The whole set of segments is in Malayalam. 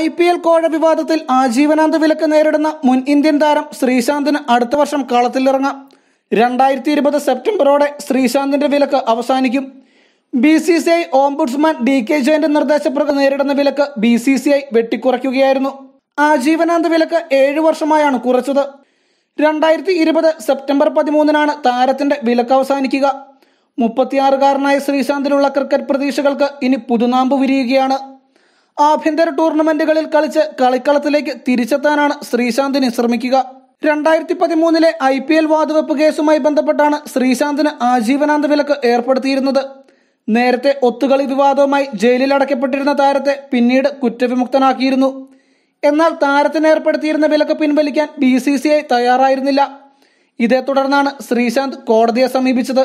ഐ പി എൽ കോഴ വിവാദത്തിൽ ആജീവനാന്ത വിലക്ക് നേരിടുന്ന മുൻ ഇന്ത്യൻ താരം ശ്രീശാന്തിന് അടുത്ത വർഷം കളത്തിലിറങ്ങാം രണ്ടായിരത്തി ഇരുപത് സെപ്റ്റംബറോടെ ശ്രീശാന്തിന്റെ വിലക്ക് അവസാനിക്കും B C C I ombudsman D K ജയന്റെ നിർദ്ദേശപ്രകാരം നേരിടുന്ന വിലക്ക് ബി സി സി ഐ വെട്ടിക്കുറയ്ക്കുകയായിരുന്നു ആജീവനാന്ത വിലക്ക് ഏഴു വർഷമായാണ് കുറച്ചത് രണ്ടായിരത്തി ഇരുപത് സെപ്റ്റംബർ പതിമൂന്നിനാണ് താരത്തിന്റെ വിലക്ക് അവസാനിക്കുക മുപ്പത്തിയാറുകാരനായ ശ്രീശാന്തിനുള്ള ക്രിക്കറ്റ് പ്രതീക്ഷകൾക്ക് ഇനി പുതുനാമ്പ് വിരിയുകയാണ് ആഭ്യന്തര ടൂർണമെന്റുകളിൽ കളിച്ച് കളിക്കളത്തിലേക്ക് തിരിച്ചെത്താനാണ് ശ്രീശാന്തിന് ശ്രമിക്കുക രണ്ടായിരത്തി പതിമൂന്നിലെ ഐ പി എൽ വാതുവെപ്പ് കേസുമായി ബന്ധപ്പെട്ടാണ് ശ്രീശാന്തിന് ആജീവനാന്ത വിലക്ക് ഏർപ്പെടുത്തിയിരുന്നത് നേരത്തെ ഒത്തുകളി വിവാദവുമായി ജയിലിൽ അടയ്ക്കപ്പെട്ടിരുന്ന താരത്തെ പിന്നീട് കുറ്റവിമുക്തനാക്കിയിരുന്നു എന്നാൽ താരത്തിന് ഏർപ്പെടുത്തിയിരുന്ന വിലക്ക് പിൻവലിക്കാൻ ബി സി സി ഐ തയ്യാറായിരുന്നില്ല ഇതേ തുടർന്നാണ് ശ്രീശാന്ത് കോടതിയെ സമീപിച്ചത്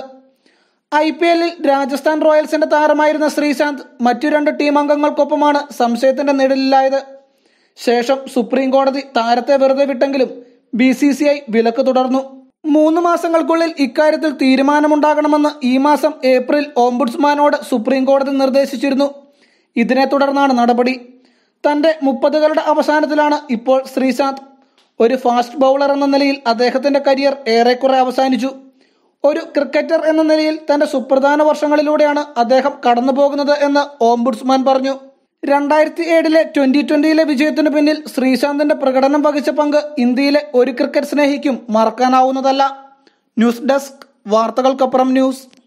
ഐ പി എല്ലിൽ രാജസ്ഥാൻ റോയൽസിന്റെ താരമായിരുന്ന ശ്രീശാന്ത് മറ്റു രണ്ട് ടീം അംഗങ്ങൾക്കൊപ്പമാണ് സംശയത്തിന്റെ നിഴലിലായത് ശേഷം സുപ്രീം കോടതി താരത്തെ വെറുതെ വിട്ടെങ്കിലും ബി സി സി ഐ വിലക്ക് തുടർന്നു മൂന്ന് മാസങ്ങൾക്കുള്ളിൽ ഇക്കാര്യത്തിൽ തീരുമാനമുണ്ടാകണമെന്ന് ഈ മാസം ഏപ്രിൽ ഓംബുഡ്സ്മാനോട് സുപ്രീം കോടതി നിർദ്ദേശിച്ചിരുന്നു ഇതിനെ തുടർന്നാണ് നടപടി തന്റെ മുപ്പതുകളുടെ അവസാനത്തിലാണ് ഇപ്പോൾ ശ്രീശാന്ത് ഒരു ഫാസ്റ്റ് ബൗളർ എന്ന നിലയിൽ അദ്ദേഹത്തിന്റെ കരിയർ ഏറെക്കുറെ അവസാനിച്ചു ഒരു ക്രിക്കറ്റർ എന്ന നിലയിൽ തന്റെ സുപ്രധാന വർഷങ്ങളിലൂടെയാണ് അദ്ദേഹം കടന്നു പോകുന്നത് എന്ന് ഓംബുഡ്സ്മാൻ പറഞ്ഞു രണ്ടായിരത്തി ഏഴിലെ ട്വന്റി ട്വന്റിയിലെ വിജയത്തിനു പിന്നിൽ ശ്രീശാന്തിന്റെ പ്രകടനം വഹിച്ച പങ്ക് ഇന്ത്യയിലെ ഒരു ക്രിക്കറ്റ് സ്നേഹിക്കും മറക്കാനാവുന്നതല്ല ന്യൂസ് ഡെസ്ക് വാർത്തകൾക്കപ്പുറം ന്യൂസ്